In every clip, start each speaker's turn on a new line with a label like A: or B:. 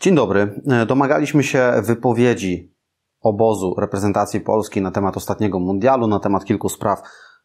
A: Dzień dobry. E, domagaliśmy się wypowiedzi obozu reprezentacji Polski na temat ostatniego mundialu, na temat kilku spraw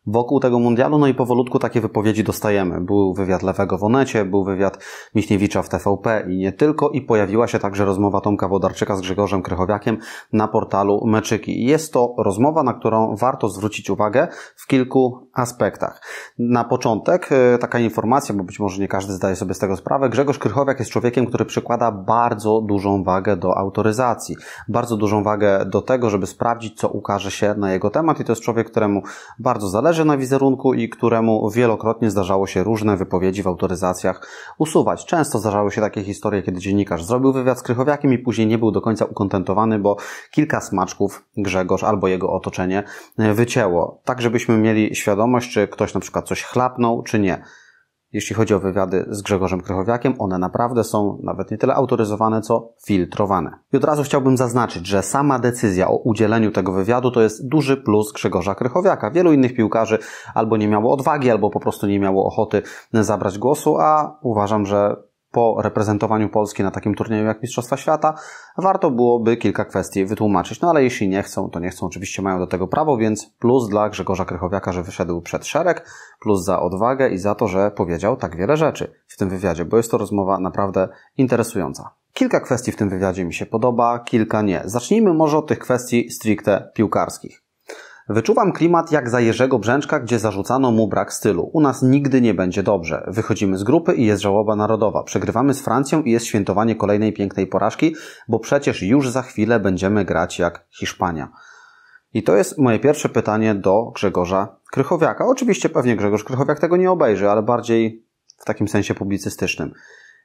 A: wokół tego mundialu, no i powolutku takie wypowiedzi dostajemy. Był wywiad Lewego w Onecie, był wywiad Miśniewicza w TVP i nie tylko, i pojawiła się także rozmowa Tomka Wodarczyka z Grzegorzem Krychowiakiem na portalu Meczyki. Jest to rozmowa, na którą warto zwrócić uwagę w kilku aspektach. Na początek e, taka informacja, bo być może nie każdy zdaje sobie z tego sprawę, Grzegorz Krychowiak jest człowiekiem, który przykłada bardzo dużą wagę do autoryzacji, bardzo dużą wagę do tego, żeby sprawdzić, co ukaże się na jego temat i to jest człowiek, któremu bardzo zależy, zależy na wizerunku i któremu wielokrotnie zdarzało się różne wypowiedzi w autoryzacjach usuwać. Często zdarzały się takie historie, kiedy dziennikarz zrobił wywiad z Krychowiakiem i później nie był do końca ukontentowany, bo kilka smaczków Grzegorz albo jego otoczenie wycięło. Tak, żebyśmy mieli świadomość, czy ktoś na przykład coś chlapnął, czy nie jeśli chodzi o wywiady z Grzegorzem Krychowiakiem, one naprawdę są nawet nie tyle autoryzowane, co filtrowane. I od razu chciałbym zaznaczyć, że sama decyzja o udzieleniu tego wywiadu to jest duży plus Grzegorza Krychowiaka. Wielu innych piłkarzy albo nie miało odwagi, albo po prostu nie miało ochoty zabrać głosu, a uważam, że po reprezentowaniu Polski na takim turnieju jak Mistrzostwa Świata, warto byłoby kilka kwestii wytłumaczyć. No ale jeśli nie chcą, to nie chcą, oczywiście mają do tego prawo, więc plus dla Grzegorza Krychowiaka, że wyszedł przed szereg, plus za odwagę i za to, że powiedział tak wiele rzeczy w tym wywiadzie, bo jest to rozmowa naprawdę interesująca. Kilka kwestii w tym wywiadzie mi się podoba, kilka nie. Zacznijmy może od tych kwestii stricte piłkarskich. Wyczuwam klimat jak za Jerzego Brzęczka, gdzie zarzucano mu brak stylu. U nas nigdy nie będzie dobrze. Wychodzimy z grupy i jest żałoba narodowa. Przegrywamy z Francją i jest świętowanie kolejnej pięknej porażki, bo przecież już za chwilę będziemy grać jak Hiszpania. I to jest moje pierwsze pytanie do Grzegorza Krychowiaka. Oczywiście pewnie Grzegorz Krychowiak tego nie obejrzy, ale bardziej w takim sensie publicystycznym.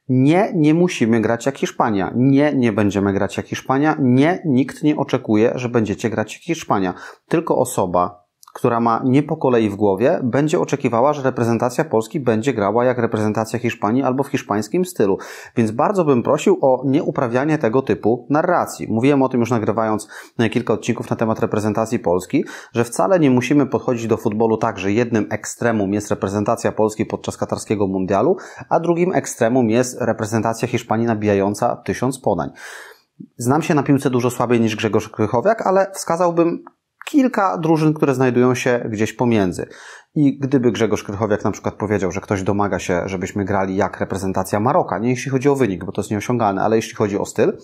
A: Nie, nie musimy grać jak Hiszpania. Nie, nie będziemy grać jak Hiszpania. Nie, nikt nie oczekuje, że będziecie grać jak Hiszpania. Tylko osoba, która ma nie po kolei w głowie, będzie oczekiwała, że reprezentacja Polski będzie grała jak reprezentacja Hiszpanii albo w hiszpańskim stylu. Więc bardzo bym prosił o nieuprawianie tego typu narracji. Mówiłem o tym już nagrywając e, kilka odcinków na temat reprezentacji Polski, że wcale nie musimy podchodzić do futbolu tak, że jednym ekstremum jest reprezentacja Polski podczas katarskiego mundialu, a drugim ekstremum jest reprezentacja Hiszpanii nabijająca tysiąc podań. Znam się na piłce dużo słabiej niż Grzegorz Krychowiak, ale wskazałbym kilka drużyn, które znajdują się gdzieś pomiędzy. I gdyby Grzegorz Krychowiak na przykład powiedział, że ktoś domaga się, żebyśmy grali jak reprezentacja Maroka, nie jeśli chodzi o wynik, bo to jest nieosiągalne, ale jeśli chodzi o styl,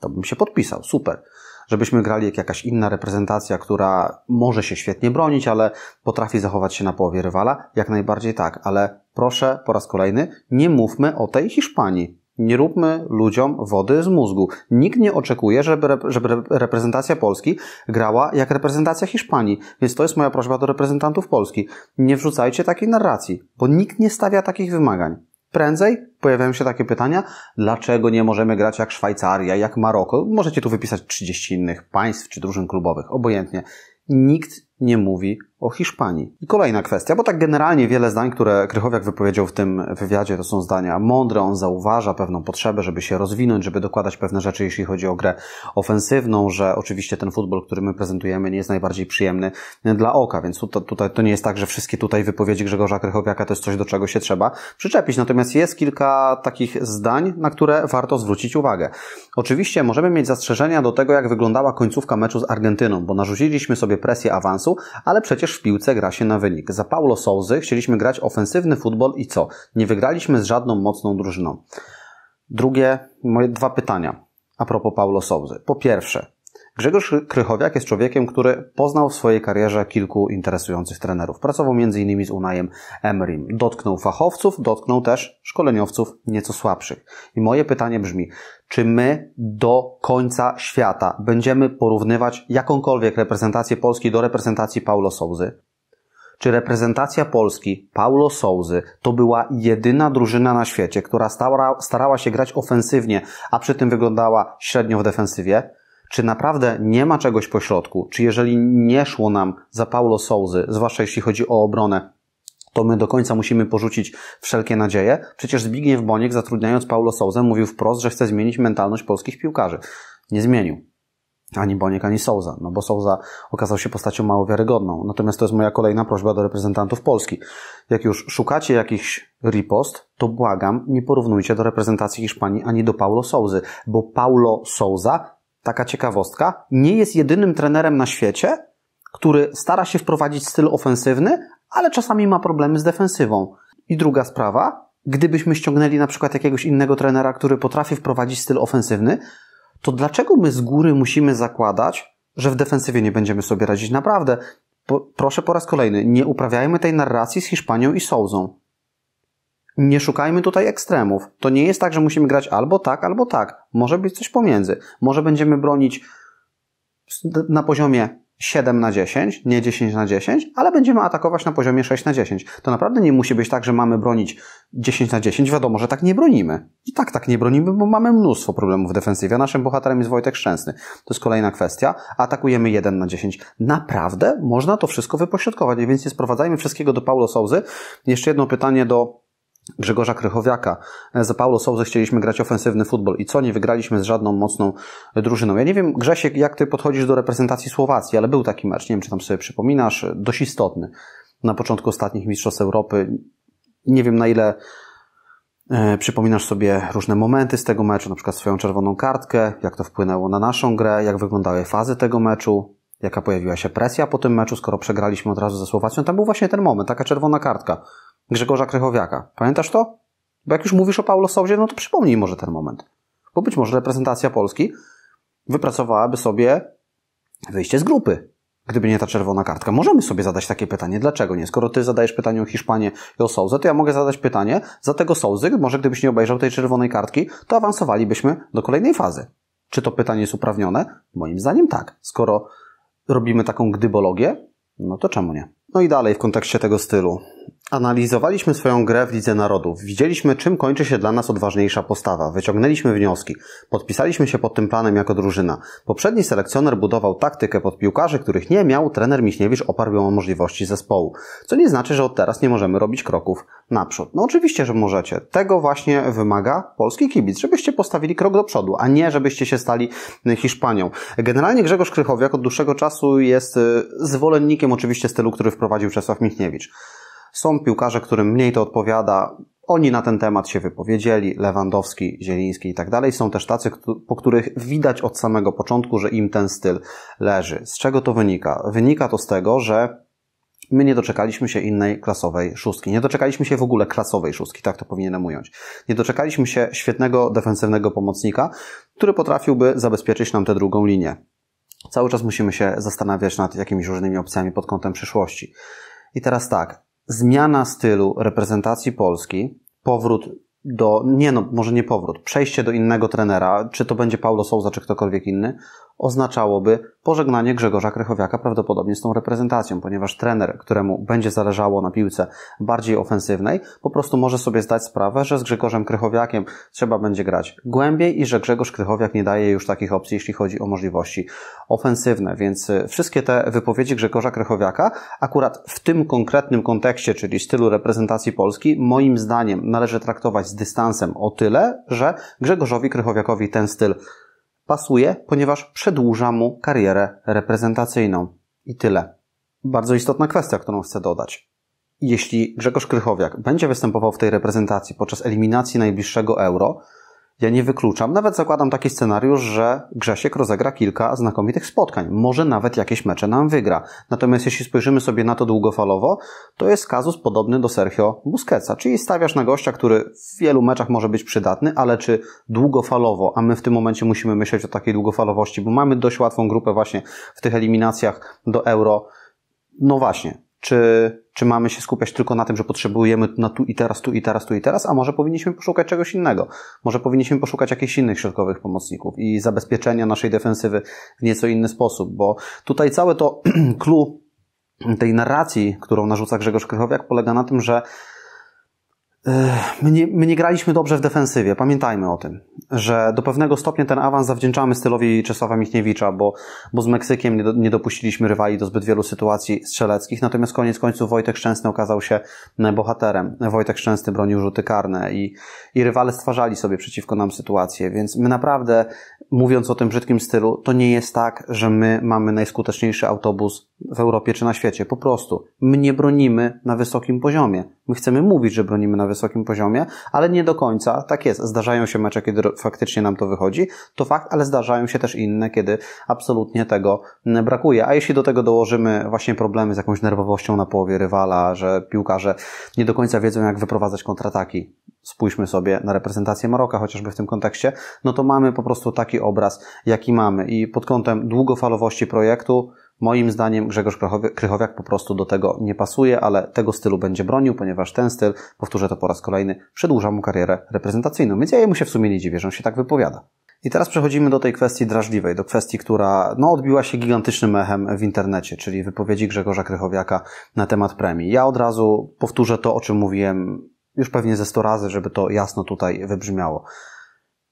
A: to bym się podpisał. Super. Żebyśmy grali jak jakaś inna reprezentacja, która może się świetnie bronić, ale potrafi zachować się na połowie rywala, jak najbardziej tak. Ale proszę po raz kolejny, nie mówmy o tej Hiszpanii. Nie róbmy ludziom wody z mózgu. Nikt nie oczekuje, żeby, żeby reprezentacja Polski grała jak reprezentacja Hiszpanii. Więc to jest moja prośba do reprezentantów Polski. Nie wrzucajcie takiej narracji, bo nikt nie stawia takich wymagań. Prędzej pojawiają się takie pytania, dlaczego nie możemy grać jak Szwajcaria, jak Maroko? Możecie tu wypisać 30 innych państw czy drużyn klubowych, obojętnie. Nikt nie mówi o Hiszpanii. I kolejna kwestia, bo tak generalnie wiele zdań, które Krychowiak wypowiedział w tym wywiadzie, to są zdania mądre. On zauważa pewną potrzebę, żeby się rozwinąć, żeby dokładać pewne rzeczy, jeśli chodzi o grę ofensywną, że oczywiście ten futbol, który my prezentujemy, nie jest najbardziej przyjemny dla oka, więc tutaj, tutaj to nie jest tak, że wszystkie tutaj wypowiedzi Grzegorza Krychowiaka to jest coś, do czego się trzeba przyczepić. Natomiast jest kilka takich zdań, na które warto zwrócić uwagę. Oczywiście możemy mieć zastrzeżenia do tego, jak wyglądała końcówka meczu z Argentyną, bo narzuciliśmy sobie presję awansu, ale przecież Przecież w piłce gra się na wynik. Za Paulo Souzy chcieliśmy grać ofensywny futbol i co? Nie wygraliśmy z żadną mocną drużyną. Drugie, moje dwa pytania a propos Paulo Souzy. Po pierwsze, Grzegorz Krychowiak jest człowiekiem, który poznał w swojej karierze kilku interesujących trenerów. Pracował m.in. z Unajem Emrim. Dotknął fachowców, dotknął też szkoleniowców nieco słabszych. I moje pytanie brzmi, czy my do końca świata będziemy porównywać jakąkolwiek reprezentację Polski do reprezentacji Paulo Souzy? Czy reprezentacja Polski Paulo Souzy to była jedyna drużyna na świecie, która stara, starała się grać ofensywnie, a przy tym wyglądała średnio w defensywie? Czy naprawdę nie ma czegoś pośrodku? Czy jeżeli nie szło nam za Paulo Souzy, zwłaszcza jeśli chodzi o obronę, to my do końca musimy porzucić wszelkie nadzieje. Przecież Zbigniew Boniek, zatrudniając Paulo Souza, mówił wprost, że chce zmienić mentalność polskich piłkarzy. Nie zmienił. Ani Boniek, ani Souza, no bo Souza okazał się postacią mało wiarygodną. Natomiast to jest moja kolejna prośba do reprezentantów Polski. Jak już szukacie jakichś ripost, to błagam, nie porównujcie do reprezentacji Hiszpanii ani do Paulo Souzy, bo Paulo Souza, taka ciekawostka, nie jest jedynym trenerem na świecie, który stara się wprowadzić styl ofensywny, ale czasami ma problemy z defensywą. I druga sprawa, gdybyśmy ściągnęli na przykład jakiegoś innego trenera, który potrafi wprowadzić styl ofensywny, to dlaczego my z góry musimy zakładać, że w defensywie nie będziemy sobie radzić naprawdę? Po, proszę po raz kolejny, nie uprawiajmy tej narracji z Hiszpanią i Sołzą. Nie szukajmy tutaj ekstremów. To nie jest tak, że musimy grać albo tak, albo tak. Może być coś pomiędzy. Może będziemy bronić na poziomie 7 na 10, nie 10 na 10, ale będziemy atakować na poziomie 6 na 10. To naprawdę nie musi być tak, że mamy bronić 10 na 10. Wiadomo, że tak nie bronimy. I tak tak nie bronimy, bo mamy mnóstwo problemów w defensywie. naszym bohaterem jest Wojtek Szczęsny. To jest kolejna kwestia. Atakujemy 1 na 10. Naprawdę można to wszystko wypośrodkować, więc nie sprowadzajmy wszystkiego do Paulo Souzy. Jeszcze jedno pytanie do Grzegorza Krychowiaka. E, za Paulo Souza chcieliśmy grać ofensywny futbol i co, nie wygraliśmy z żadną mocną drużyną. Ja nie wiem, Grzesiek, jak ty podchodzisz do reprezentacji Słowacji, ale był taki mecz, nie wiem, czy tam sobie przypominasz, e, dość istotny na początku ostatnich Mistrzostw Europy. Nie wiem, na ile e, Przypominasz sobie różne momenty z tego meczu, na przykład swoją czerwoną kartkę, jak to wpłynęło na naszą grę, jak wyglądały fazy tego meczu, jaka pojawiła się presja po tym meczu, skoro przegraliśmy od razu ze Słowacją. Tam był właśnie ten moment, taka czerwona kartka. Grzegorza Krychowiaka. Pamiętasz to? Bo jak już mówisz o Paulo Souzie, no to przypomnij może ten moment. Bo być może reprezentacja Polski wypracowałaby sobie wyjście z grupy, gdyby nie ta czerwona kartka. Możemy sobie zadać takie pytanie, dlaczego nie? Skoro ty zadajesz pytanie o Hiszpanię i o Sołzę, to ja mogę zadać pytanie za tego Sołzy, może gdybyś nie obejrzał tej czerwonej kartki, to awansowalibyśmy do kolejnej fazy. Czy to pytanie jest uprawnione? Moim zdaniem tak. Skoro robimy taką gdybologię, no to czemu nie? No i dalej w kontekście tego stylu. Analizowaliśmy swoją grę w Lidze Narodów. Widzieliśmy, czym kończy się dla nas odważniejsza postawa. Wyciągnęliśmy wnioski. Podpisaliśmy się pod tym planem jako drużyna. Poprzedni selekcjoner budował taktykę pod piłkarzy, których nie miał. Trener Miśniewicz oparł ją o możliwości zespołu. Co nie znaczy, że od teraz nie możemy robić kroków naprzód. No oczywiście, że możecie. Tego właśnie wymaga polski kibic, żebyście postawili krok do przodu, a nie żebyście się stali Hiszpanią. Generalnie Grzegorz Krychowiak od dłuższego czasu jest y, zwolennikiem oczywiście stylu, który wprowadził Czesław Miśniewicz. Są piłkarze, którym mniej to odpowiada. Oni na ten temat się wypowiedzieli, Lewandowski, Zieliński i tak dalej. Są też tacy, po których widać od samego początku, że im ten styl leży. Z czego to wynika? Wynika to z tego, że My nie doczekaliśmy się innej klasowej szóstki. Nie doczekaliśmy się w ogóle klasowej szóstki, tak to powinienem ująć. Nie doczekaliśmy się świetnego defensywnego pomocnika, który potrafiłby zabezpieczyć nam tę drugą linię. Cały czas musimy się zastanawiać nad jakimiś różnymi opcjami pod kątem przyszłości. I teraz tak, zmiana stylu reprezentacji Polski, powrót do, nie no, może nie powrót, przejście do innego trenera, czy to będzie Paulo Souza, czy ktokolwiek inny, oznaczałoby pożegnanie Grzegorza Krychowiaka prawdopodobnie z tą reprezentacją, ponieważ trener, któremu będzie zależało na piłce bardziej ofensywnej, po prostu może sobie zdać sprawę, że z Grzegorzem Krychowiakiem trzeba będzie grać głębiej i że Grzegorz Krychowiak nie daje już takich opcji, jeśli chodzi o możliwości ofensywne. Więc y, wszystkie te wypowiedzi Grzegorza Krychowiaka akurat w tym konkretnym kontekście, czyli stylu reprezentacji Polski, moim zdaniem należy traktować z dystansem o tyle, że Grzegorzowi Krychowiakowi ten styl pasuje, ponieważ przedłuża mu karierę reprezentacyjną. I tyle. Bardzo istotna kwestia, którą chcę dodać. Jeśli Grzegorz Krychowiak będzie występował w tej reprezentacji podczas eliminacji najbliższego euro, ja nie wykluczam, nawet zakładam taki scenariusz, że Grzesiek rozegra kilka znakomitych spotkań. Może nawet jakieś mecze nam wygra. Natomiast jeśli spojrzymy sobie na to długofalowo, to jest kazus podobny do Sergio Busquetsa, czyli stawiasz na gościa, który w wielu meczach może być przydatny, ale czy długofalowo, a my w tym momencie musimy myśleć o takiej długofalowości, bo mamy dość łatwą grupę właśnie w tych eliminacjach do Euro. No właśnie, czy, czy mamy się skupiać tylko na tym, że potrzebujemy na tu i teraz, tu i teraz, tu i teraz, a może powinniśmy poszukać czegoś innego. Może powinniśmy poszukać jakichś innych środkowych pomocników i zabezpieczenia naszej defensywy w nieco inny sposób, bo tutaj całe to clue tej narracji, którą narzuca Grzegorz Krychowiak, polega na tym, że My nie, my nie, graliśmy dobrze w defensywie, pamiętajmy o tym, że do pewnego stopnia ten awans zawdzięczamy stylowi Czesława Michniewicza, bo, bo z Meksykiem nie, do, nie dopuściliśmy rywali do zbyt wielu sytuacji strzeleckich, natomiast koniec końców Wojtek Szczęsny okazał się bohaterem. Wojtek Szczęsny bronił rzuty karne i, i rywale stwarzali sobie przeciwko nam sytuację, więc my naprawdę, mówiąc o tym brzydkim stylu, to nie jest tak, że my mamy najskuteczniejszy autobus w Europie czy na świecie. Po prostu. My nie bronimy na wysokim poziomie. My chcemy mówić, że bronimy na wysokim poziomie, ale nie do końca. Tak jest. Zdarzają się mecze, kiedy faktycznie nam to wychodzi. To fakt, ale zdarzają się też inne, kiedy absolutnie tego mm, brakuje. A jeśli do tego dołożymy właśnie problemy z jakąś nerwowością na połowie rywala, że piłkarze nie do końca wiedzą, jak wyprowadzać kontrataki. Spójrzmy sobie na reprezentację Maroka, chociażby w tym kontekście. No to mamy po prostu taki obraz, jaki mamy. I pod kątem długofalowości projektu, Moim zdaniem Grzegorz Krychowiak po prostu do tego nie pasuje, ale tego stylu będzie bronił, ponieważ ten styl, powtórzę to po raz kolejny, przedłuża mu karierę reprezentacyjną, więc ja jemu się w sumie nie dziwię, że on się tak wypowiada. I teraz przechodzimy do tej kwestii drażliwej, do kwestii, która no, odbiła się gigantycznym echem w internecie, czyli wypowiedzi Grzegorza Krychowiaka na temat premii. Ja od razu powtórzę to, o czym mówiłem już pewnie ze 100 razy, żeby to jasno tutaj wybrzmiało.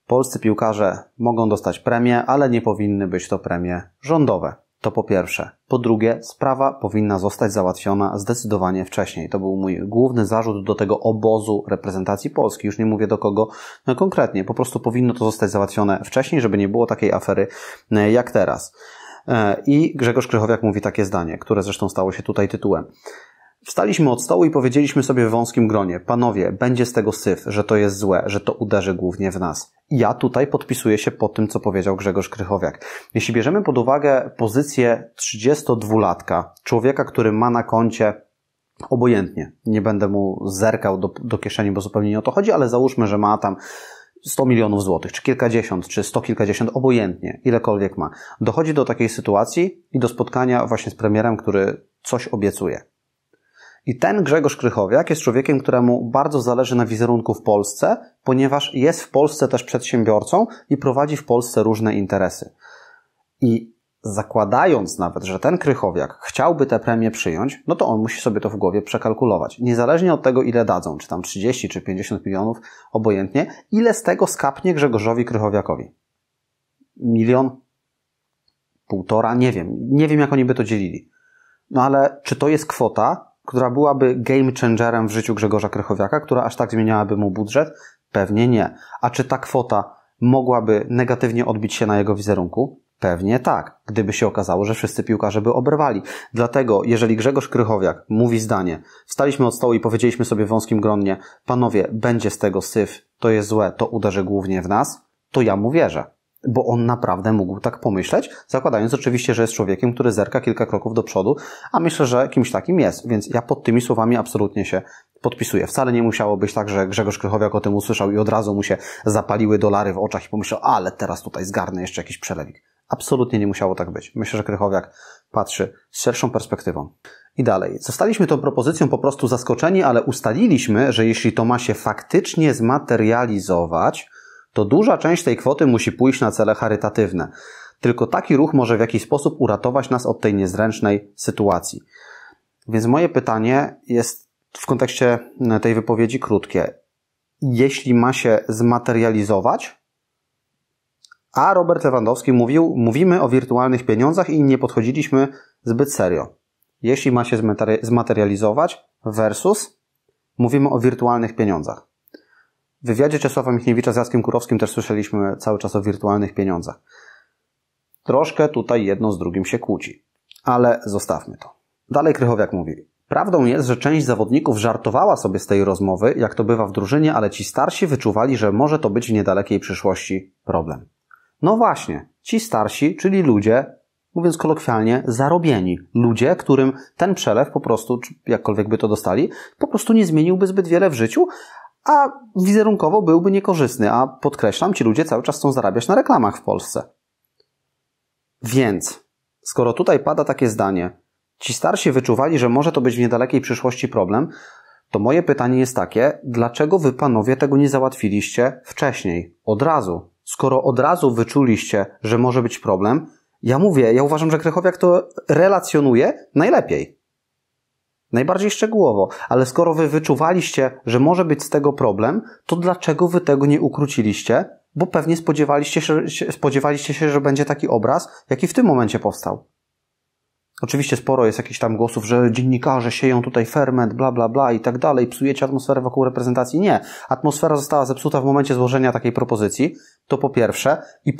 A: Polscy piłkarze mogą dostać premie, ale nie powinny być to premie rządowe. To po pierwsze. Po drugie, sprawa powinna zostać załatwiona zdecydowanie wcześniej. To był mój główny zarzut do tego obozu reprezentacji Polski. Już nie mówię do kogo no konkretnie. Po prostu powinno to zostać załatwione wcześniej, żeby nie było takiej afery e, jak teraz. E, I Grzegorz Krychowiak mówi takie zdanie, które zresztą stało się tutaj tytułem. Wstaliśmy od stołu i powiedzieliśmy sobie w wąskim gronie, panowie, będzie z tego syf, że to jest złe, że to uderzy głównie w nas. Ja tutaj podpisuję się po tym, co powiedział Grzegorz Krychowiak. Jeśli bierzemy pod uwagę pozycję 32-latka, człowieka, który ma na koncie obojętnie, nie będę mu zerkał do, do kieszeni, bo zupełnie nie o to chodzi, ale załóżmy, że ma tam 100 milionów złotych, czy kilkadziesiąt, czy sto kilkadziesiąt, obojętnie, ilekolwiek ma. Dochodzi do takiej sytuacji i do spotkania właśnie z premierem, który coś obiecuje. I ten Grzegorz Krychowiak jest człowiekiem, któremu bardzo zależy na wizerunku w Polsce, ponieważ jest w Polsce też przedsiębiorcą i prowadzi w Polsce różne interesy. I zakładając nawet, że ten Krychowiak chciałby tę premię przyjąć, no to on musi sobie to w głowie przekalkulować. Niezależnie od tego, ile dadzą, czy tam 30 czy 50 milionów, obojętnie, ile z tego skapnie Grzegorzowi Krychowiakowi? Milion? Półtora? Nie wiem. Nie wiem, jak oni by to dzielili. No ale czy to jest kwota, która byłaby game changerem w życiu Grzegorza Krychowiaka, która aż tak zmieniałaby mu budżet? Pewnie nie. A czy ta kwota mogłaby negatywnie odbić się na jego wizerunku? Pewnie tak, gdyby się okazało, że wszyscy piłkarze by obrwali, Dlatego, jeżeli Grzegorz Krychowiak mówi zdanie, wstaliśmy od stołu i powiedzieliśmy sobie w wąskim gronie, panowie, będzie z tego syf, to jest złe, to uderzy głównie w nas, to ja mu wierzę bo on naprawdę mógł tak pomyśleć, zakładając oczywiście, że jest człowiekiem, który zerka kilka kroków do przodu, a myślę, że kimś takim jest, więc ja pod tymi słowami absolutnie się podpisuję. Wcale nie musiało być tak, że Grzegorz Krychowiak o tym usłyszał i od razu mu się zapaliły dolary w oczach i pomyślał, ale teraz tutaj zgarnę jeszcze jakiś przelewik. Absolutnie nie musiało tak być. Myślę, że Krychowiak patrzy z szerszą perspektywą. I dalej. Zostaliśmy tą propozycją po prostu zaskoczeni, ale ustaliliśmy, że jeśli to ma się faktycznie zmaterializować, to duża część tej kwoty musi pójść na cele charytatywne. Tylko taki ruch może w jakiś sposób uratować nas od tej niezręcznej sytuacji. Więc moje pytanie jest w kontekście tej wypowiedzi krótkie. Jeśli ma się zmaterializować, a Robert Lewandowski mówił, mówimy o wirtualnych pieniądzach i nie podchodziliśmy zbyt serio. Jeśli ma się zmaterializować versus mówimy o wirtualnych pieniądzach. W wywiadzie Czesława Michniewicza z Jackiem Kurowskim też słyszeliśmy cały czas o wirtualnych pieniądzach. Troszkę tutaj jedno z drugim się kłóci, ale zostawmy to. Dalej Krychowiak mówi, Prawdą jest, że część zawodników żartowała sobie z tej rozmowy, jak to bywa w drużynie, ale ci starsi wyczuwali, że może to być w niedalekiej przyszłości problem. No właśnie, ci starsi, czyli ludzie, mówiąc kolokwialnie, zarobieni. Ludzie, którym ten przelew po prostu, czy jakkolwiek by to dostali, po prostu nie zmieniłby zbyt wiele w życiu, a wizerunkowo byłby niekorzystny, a podkreślam, ci ludzie cały czas chcą zarabiać na reklamach w Polsce. Więc, skoro tutaj pada takie zdanie, ci starsi wyczuwali, że może to być w niedalekiej przyszłości problem, to moje pytanie jest takie, dlaczego wy panowie tego nie załatwiliście wcześniej, od razu? Skoro od razu wyczuliście, że może być problem, ja mówię, ja uważam, że Krychowiak to relacjonuje najlepiej najbardziej szczegółowo, ale skoro wy wyczuwaliście, że może być z tego problem, to dlaczego wy tego nie ukróciliście? Bo pewnie spodziewaliście się, spodziewaliście się że będzie taki obraz, jaki w tym momencie powstał. Oczywiście sporo jest jakichś tam głosów, że dziennikarze sieją tutaj ferment, bla, bla, bla i tak dalej, psujecie atmosferę wokół reprezentacji. Nie. Atmosfera została zepsuta w momencie złożenia takiej propozycji. To po pierwsze. I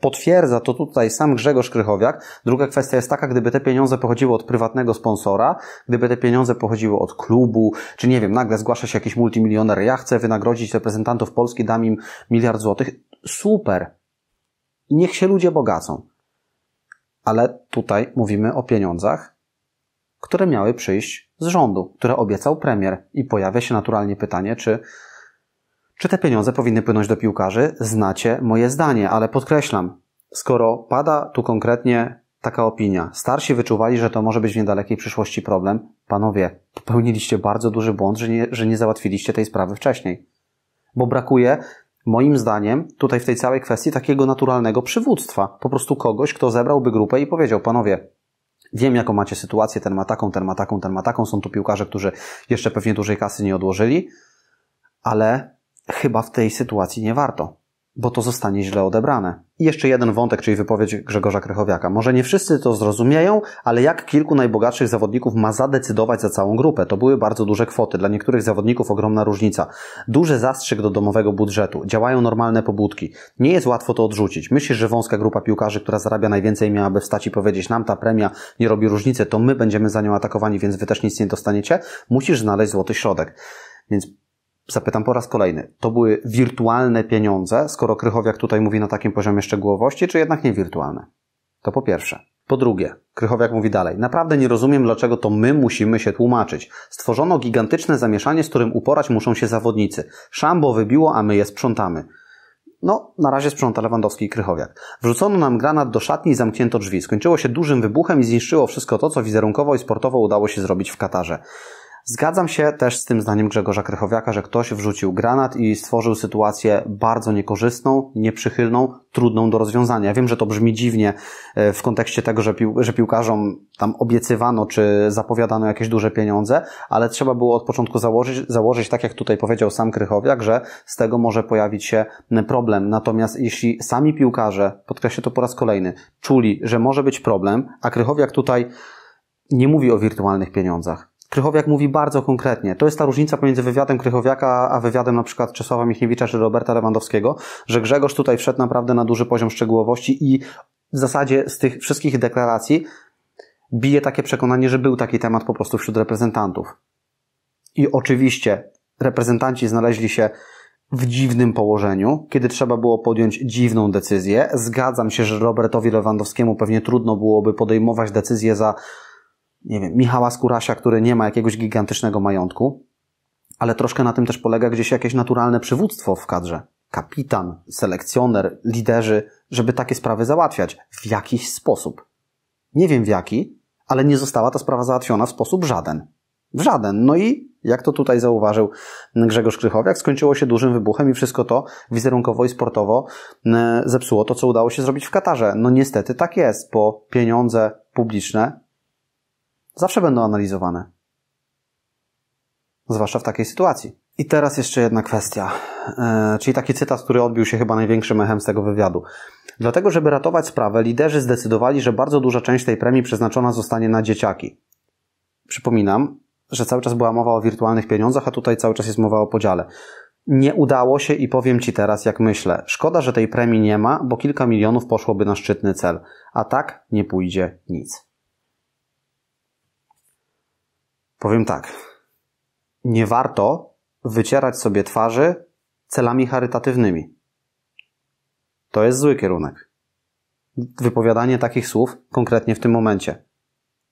A: potwierdza to tutaj sam Grzegorz Krychowiak. Druga kwestia jest taka, gdyby te pieniądze pochodziły od prywatnego sponsora, gdyby te pieniądze pochodziły od klubu, czy nie wiem, nagle zgłasza się jakiś multimilioner, ja chcę wynagrodzić reprezentantów Polski, dam im miliard złotych. Super. Niech się ludzie bogacą ale tutaj mówimy o pieniądzach, które miały przyjść z rządu, które obiecał premier. I pojawia się naturalnie pytanie, czy, czy te pieniądze powinny płynąć do piłkarzy? Znacie moje zdanie, ale podkreślam, skoro pada tu konkretnie taka opinia, starsi wyczuwali, że to może być w niedalekiej przyszłości problem, panowie, popełniliście bardzo duży błąd, że nie, że nie załatwiliście tej sprawy wcześniej. Bo brakuje moim zdaniem, tutaj w tej całej kwestii takiego naturalnego przywództwa. Po prostu kogoś, kto zebrałby grupę i powiedział, panowie, Wiem, jaką macie sytuację, ten ma taką, ten ma taką, ten ma taką. Są tu piłkarze, którzy jeszcze pewnie dużej kasy nie odłożyli, ale chyba w tej sytuacji nie warto bo to zostanie źle odebrane. I jeszcze jeden wątek, czyli wypowiedź Grzegorza Krychowiaka. Może nie wszyscy to zrozumieją, ale jak kilku najbogatszych zawodników ma zadecydować za całą grupę? To były bardzo duże kwoty. Dla niektórych zawodników ogromna różnica. Duży zastrzyk do domowego budżetu. Działają normalne pobudki. Nie jest łatwo to odrzucić. Myślisz, że wąska grupa piłkarzy, która zarabia najwięcej, miałaby wstać i powiedzieć nam ta premia nie robi różnicy, to my będziemy za nią atakowani, więc wy też nic nie dostaniecie? Musisz znaleźć złoty środek. Więc zapytam po raz kolejny, to były wirtualne pieniądze, skoro Krychowiak tutaj mówi na takim poziomie szczegółowości, czy jednak nie wirtualne? To po pierwsze. Po drugie, Krychowiak mówi dalej, naprawdę nie rozumiem, dlaczego to my musimy się tłumaczyć. Stworzono gigantyczne zamieszanie, z którym uporać muszą się zawodnicy. Szambo wybiło, a my je sprzątamy. No, na razie sprząta Lewandowski i Krychowiak. Wrzucono nam granat do szatni i zamknięto drzwi. Skończyło się dużym wybuchem i zniszczyło wszystko to, co wizerunkowo i sportowo udało się zrobić w Katarze. Zgadzam się też z tym zdaniem Grzegorza Krychowiaka, że ktoś wrzucił granat i stworzył sytuację bardzo niekorzystną, nieprzychylną, trudną do rozwiązania. Wiem, że to brzmi dziwnie e, w kontekście tego, że, pił że piłkarzom tam obiecywano czy zapowiadano jakieś duże pieniądze, ale trzeba było od początku założyć, założyć tak jak tutaj powiedział sam Krychowiak, że z tego może pojawić się problem. Natomiast jeśli sami piłkarze, podkreślę to po raz kolejny, czuli, że może być problem, a Krychowiak tutaj nie mówi o wirtualnych pieniądzach Krychowiak mówi bardzo konkretnie. To jest ta różnica pomiędzy wywiadem Krychowiaka, a wywiadem na przykład Czesława Michniewicza czy Roberta Lewandowskiego, że Grzegorz tutaj wszedł naprawdę na duży poziom szczegółowości i w zasadzie z tych wszystkich deklaracji bije takie przekonanie, że był taki temat po prostu wśród reprezentantów. I oczywiście reprezentanci znaleźli się w dziwnym położeniu, kiedy trzeba było podjąć dziwną decyzję. Zgadzam się, że Robertowi Lewandowskiemu pewnie trudno byłoby podejmować decyzję za nie wiem, Michała Skurasia, który nie ma jakiegoś gigantycznego majątku, ale troszkę na tym też polega gdzieś jakieś naturalne przywództwo w kadrze. Kapitan, selekcjoner, liderzy, żeby takie sprawy załatwiać w jakiś sposób. Nie wiem w jaki, ale nie została ta sprawa załatwiona w sposób żaden. W żaden. No i jak to tutaj zauważył Grzegorz Krychowiak, skończyło się dużym wybuchem i wszystko to wizerunkowo i sportowo e, zepsuło to, co udało się zrobić w Katarze. No niestety tak jest, bo pieniądze publiczne zawsze będą analizowane. Zwłaszcza w takiej sytuacji. I teraz jeszcze jedna kwestia, e, czyli taki cytat, który odbił się chyba największym echem z tego wywiadu. Dlatego, żeby ratować sprawę, liderzy zdecydowali, że bardzo duża część tej premii przeznaczona zostanie na dzieciaki. Przypominam, że cały czas była mowa o wirtualnych pieniądzach, a tutaj cały czas jest mowa o podziale. Nie udało się i powiem Ci teraz, jak myślę. Szkoda, że tej premii nie ma, bo kilka milionów poszłoby na szczytny cel, a tak nie pójdzie nic. Powiem tak. Nie warto wycierać sobie twarzy celami charytatywnymi. To jest zły kierunek. Wypowiadanie takich słów konkretnie w tym momencie.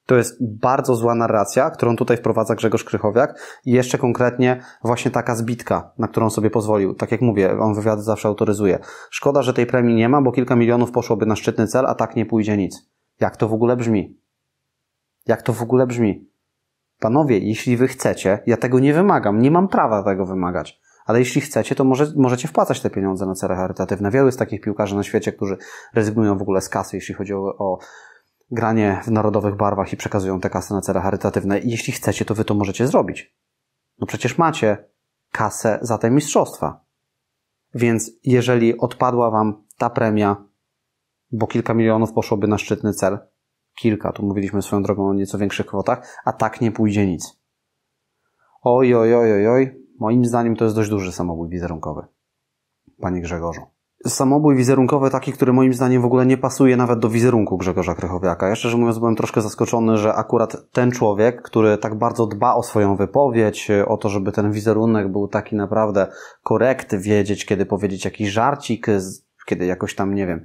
A: To jest bardzo zła narracja, którą tutaj wprowadza Grzegorz Krychowiak i jeszcze konkretnie właśnie taka zbitka, na którą sobie pozwolił. Tak jak mówię, on wywiad zawsze autoryzuje. Szkoda, że tej premii nie ma, bo kilka milionów poszłoby na szczytny cel, a tak nie pójdzie nic. Jak to w ogóle brzmi? Jak to w ogóle brzmi? Panowie, jeśli wy chcecie, ja tego nie wymagam, nie mam prawa tego wymagać, ale jeśli chcecie, to może, możecie wpłacać te pieniądze na cele charytatywne. Wielu jest takich piłkarzy na świecie, którzy rezygnują w ogóle z kasy, jeśli chodzi o, o granie w narodowych barwach i przekazują te kasy na cele charytatywne. I jeśli chcecie, to wy to możecie zrobić. No przecież macie kasę za te mistrzostwa. Więc jeżeli odpadła wam ta premia, bo kilka milionów poszłoby na szczytny cel, kilka, tu mówiliśmy swoją drogą o nieco większych kwotach, a tak nie pójdzie nic. Oj, oj, oj, oj, oj. Moim zdaniem to jest dość duży samobój wizerunkowy. Panie Grzegorzu. Samobój wizerunkowy taki, który moim zdaniem w ogóle nie pasuje nawet do wizerunku Grzegorza Krychowiaka. jeszcze że mówiąc byłem troszkę zaskoczony, że akurat ten człowiek, który tak bardzo dba o swoją wypowiedź, o to, żeby ten wizerunek był taki naprawdę korekt, wiedzieć kiedy powiedzieć jakiś żarcik, kiedy jakoś tam, nie wiem,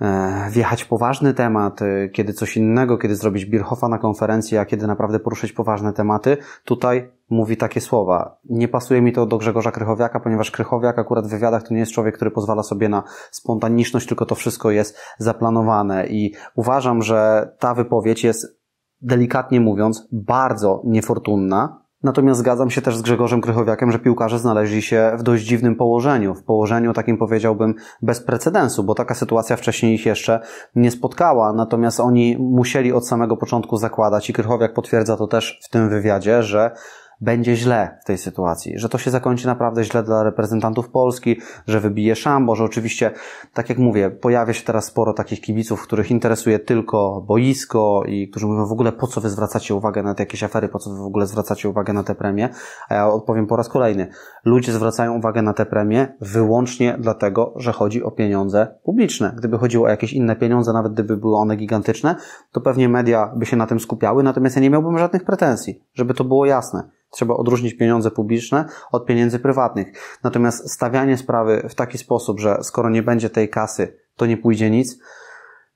A: E, wjechać poważny temat, e, kiedy coś innego, kiedy zrobić Birchhoffa na konferencji, a kiedy naprawdę poruszyć poważne tematy, tutaj mówi takie słowa. Nie pasuje mi to do Grzegorza Krychowiaka, ponieważ Krychowiak akurat w wywiadach to nie jest człowiek, który pozwala sobie na spontaniczność, tylko to wszystko jest zaplanowane i uważam, że ta wypowiedź jest delikatnie mówiąc bardzo niefortunna, Natomiast zgadzam się też z Grzegorzem Krychowiakiem, że piłkarze znaleźli się w dość dziwnym położeniu, w położeniu takim powiedziałbym bez precedensu, bo taka sytuacja wcześniej ich jeszcze nie spotkała, natomiast oni musieli od samego początku zakładać i Krychowiak potwierdza to też w tym wywiadzie, że będzie źle w tej sytuacji, że to się zakończy naprawdę źle dla reprezentantów Polski, że wybije szambo, że oczywiście, tak jak mówię, pojawia się teraz sporo takich kibiców, których interesuje tylko boisko i którzy mówią w ogóle po co wy zwracacie uwagę na te jakieś afery, po co wy w ogóle zwracacie uwagę na te premie, a ja odpowiem po raz kolejny. Ludzie zwracają uwagę na te premie wyłącznie dlatego, że chodzi o pieniądze publiczne. Gdyby chodziło o jakieś inne pieniądze, nawet gdyby były one gigantyczne, to pewnie media by się na tym skupiały, natomiast ja nie miałbym żadnych pretensji, żeby to było jasne. Trzeba odróżnić pieniądze publiczne od pieniędzy prywatnych. Natomiast stawianie sprawy w taki sposób, że skoro nie będzie tej kasy, to nie pójdzie nic,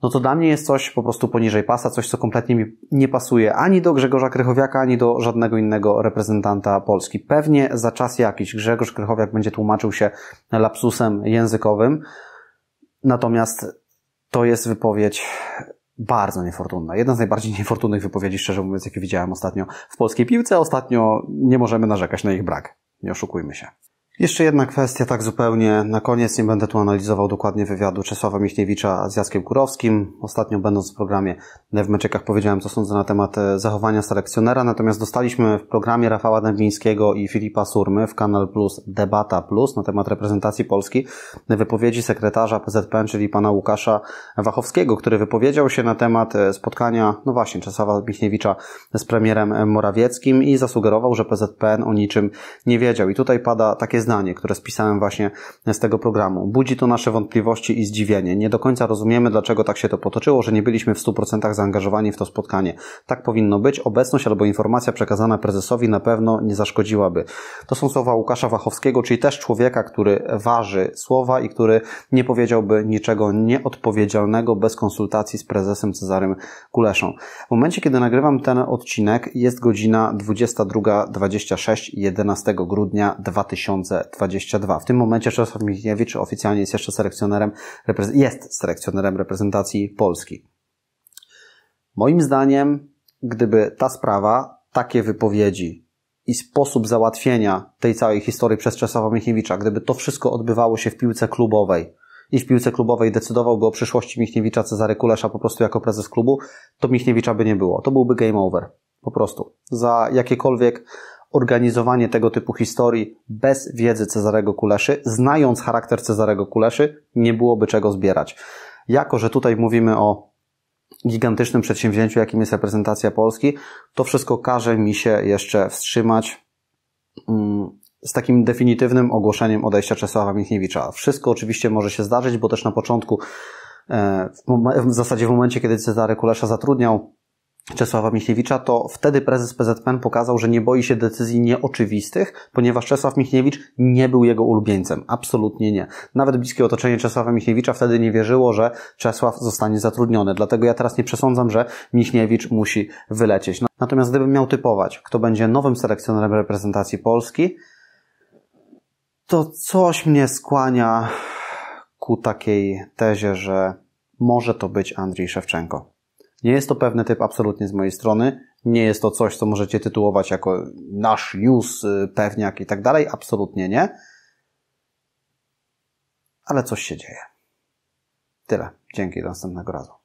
A: no to dla mnie jest coś po prostu poniżej pasa, coś co kompletnie mi nie pasuje ani do Grzegorza Krychowiaka, ani do żadnego innego reprezentanta Polski. Pewnie za czas jakiś Grzegorz Krychowiak będzie tłumaczył się lapsusem językowym, natomiast to jest wypowiedź bardzo niefortunna. Jedna z najbardziej niefortunnych wypowiedzi, szczerze mówiąc, jakie widziałem ostatnio w polskiej piłce. Ostatnio nie możemy narzekać na ich brak. Nie oszukujmy się. Jeszcze jedna kwestia, tak zupełnie na koniec. Nie będę tu analizował dokładnie wywiadu Czesława Miśniewicza z Jackiem Kurowskim. Ostatnio będąc w programie w Meczekach powiedziałem, co sądzę na temat e, zachowania selekcjonera. Natomiast dostaliśmy w programie Rafała Dębińskiego i Filipa Surmy w Kanal Plus Debata Plus na temat reprezentacji Polski wypowiedzi sekretarza PZPN, czyli pana Łukasza Wachowskiego, który wypowiedział się na temat e, spotkania, no właśnie, Czesława Miśniewicza z premierem Morawieckim i zasugerował, że PZPN o niczym nie wiedział. I tutaj pada takie zdanie, które spisałem właśnie z tego programu. Budzi to nasze wątpliwości i zdziwienie. Nie do końca rozumiemy, dlaczego tak się to potoczyło, że nie byliśmy w 100% zaangażowani w to spotkanie. Tak powinno być. Obecność albo informacja przekazana prezesowi na pewno nie zaszkodziłaby. To są słowa Łukasza Wachowskiego, czyli też człowieka, który waży słowa i który nie powiedziałby niczego nieodpowiedzialnego bez konsultacji z prezesem Cezarym Kuleszą. W momencie, kiedy nagrywam ten odcinek, jest godzina 22.26 11 grudnia 2000 2022. W tym momencie Czesław Michniewicz oficjalnie jest jeszcze selekcjonerem, jest selekcjonerem reprezentacji Polski. Moim zdaniem, gdyby ta sprawa, takie wypowiedzi i sposób załatwienia tej całej historii przez Czesława Michniewicza, gdyby to wszystko odbywało się w piłce klubowej, i w piłce klubowej decydowałby o przyszłości Michniewicza Cezary Kulesza po prostu jako prezes klubu, to Michniewicza by nie było. To byłby game over. Po prostu. Za jakiekolwiek organizowanie tego typu historii bez wiedzy Cezarego Kuleszy, znając charakter Cezarego Kuleszy, nie byłoby czego zbierać. Jako, że tutaj mówimy o gigantycznym przedsięwzięciu, jakim jest reprezentacja Polski, to wszystko każe mi się jeszcze wstrzymać mm, z takim definitywnym ogłoszeniem odejścia Czesława Michniewicza. Wszystko oczywiście może się zdarzyć, bo też na początku, e, w zasadzie w momencie, kiedy Cezary Kulesza zatrudniał Czesława Michniewicza, to wtedy prezes PZPN pokazał, że nie boi się decyzji nieoczywistych, ponieważ Czesław Michniewicz nie był jego ulubieńcem. Absolutnie nie. Nawet bliskie otoczenie Czesława Michniewicza wtedy nie wierzyło, że Czesław zostanie zatrudniony. Dlatego ja teraz nie przesądzam, że Michniewicz musi wylecieć. No, natomiast gdybym miał typować, kto będzie nowym selekcjonerem reprezentacji Polski, to coś mnie skłania ku takiej tezie, że może to być Andrzej Szewczenko. Nie jest to pewny typ absolutnie z mojej strony. Nie jest to coś, co możecie tytułować jako nasz news, y, pewniak i tak dalej. Absolutnie nie. Ale coś się dzieje. Tyle. Dzięki. Do następnego razu.